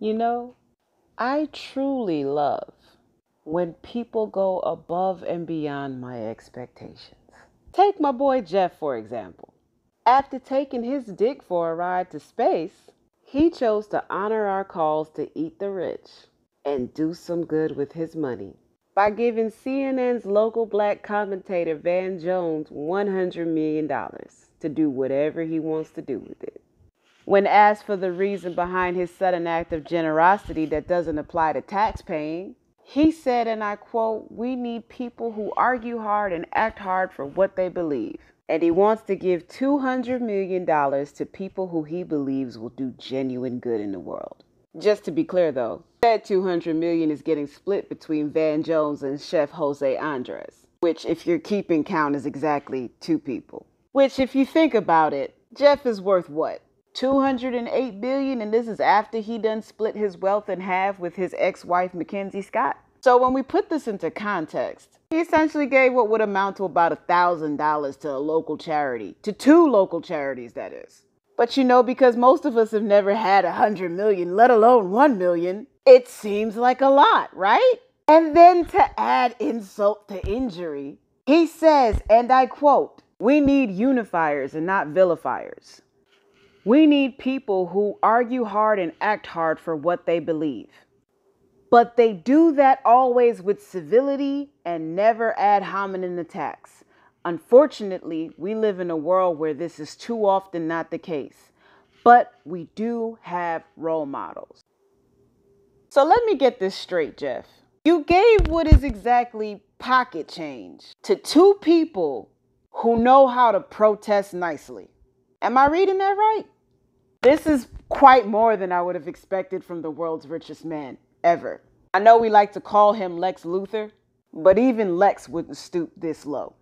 You know, I truly love when people go above and beyond my expectations. Take my boy Jeff, for example. After taking his dick for a ride to space, he chose to honor our calls to eat the rich and do some good with his money by giving CNN's local black commentator Van Jones $100 million to do whatever he wants to do with it. When asked for the reason behind his sudden act of generosity that doesn't apply to tax paying, he said, and I quote, We need people who argue hard and act hard for what they believe. And he wants to give $200 million to people who he believes will do genuine good in the world. Just to be clear though, that 200 million is getting split between Van Jones and chef Jose Andres, which if you're keeping count is exactly two people. Which if you think about it, Jeff is worth what? 208 billion and this is after he done split his wealth in half with his ex-wife Mackenzie Scott. So when we put this into context, he essentially gave what would amount to about a $1,000 to a local charity, to two local charities that is. But you know because most of us have never had a 100 million, let alone 1 million, it seems like a lot, right? And then to add insult to injury, he says, and I quote, "We need unifiers and not vilifiers." We need people who argue hard and act hard for what they believe. But they do that always with civility and never ad hominem attacks. Unfortunately, we live in a world where this is too often not the case. But we do have role models. So let me get this straight, Jeff. You gave what is exactly pocket change to two people who know how to protest nicely. Am I reading that right? This is quite more than I would have expected from the world's richest man ever. I know we like to call him Lex Luthor, but even Lex wouldn't stoop this low.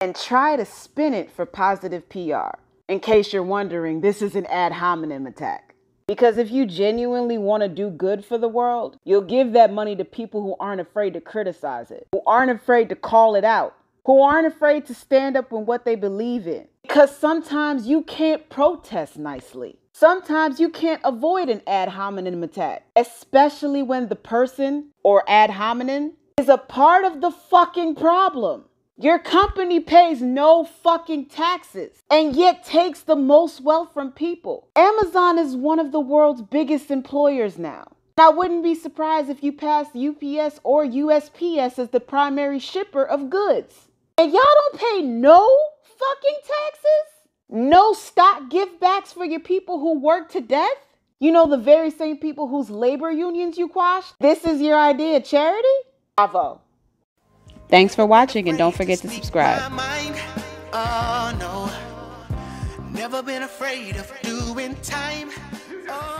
And try to spin it for positive PR. In case you're wondering, this is an ad hominem attack. Because if you genuinely want to do good for the world, you'll give that money to people who aren't afraid to criticize it, who aren't afraid to call it out, who aren't afraid to stand up on what they believe in. Because sometimes you can't protest nicely. Sometimes you can't avoid an ad hominem attack, especially when the person or ad hominem is a part of the fucking problem. Your company pays no fucking taxes and yet takes the most wealth from people. Amazon is one of the world's biggest employers now. And I wouldn't be surprised if you passed UPS or USPS as the primary shipper of goods. And y'all don't pay no fucking taxes? No stock backs for your people who work to death? You know, the very same people whose labor unions you quashed? This is your idea of charity? Bravo. Thanks for watching and don't forget to subscribe. Oh, no. Never been afraid of doing time. Oh.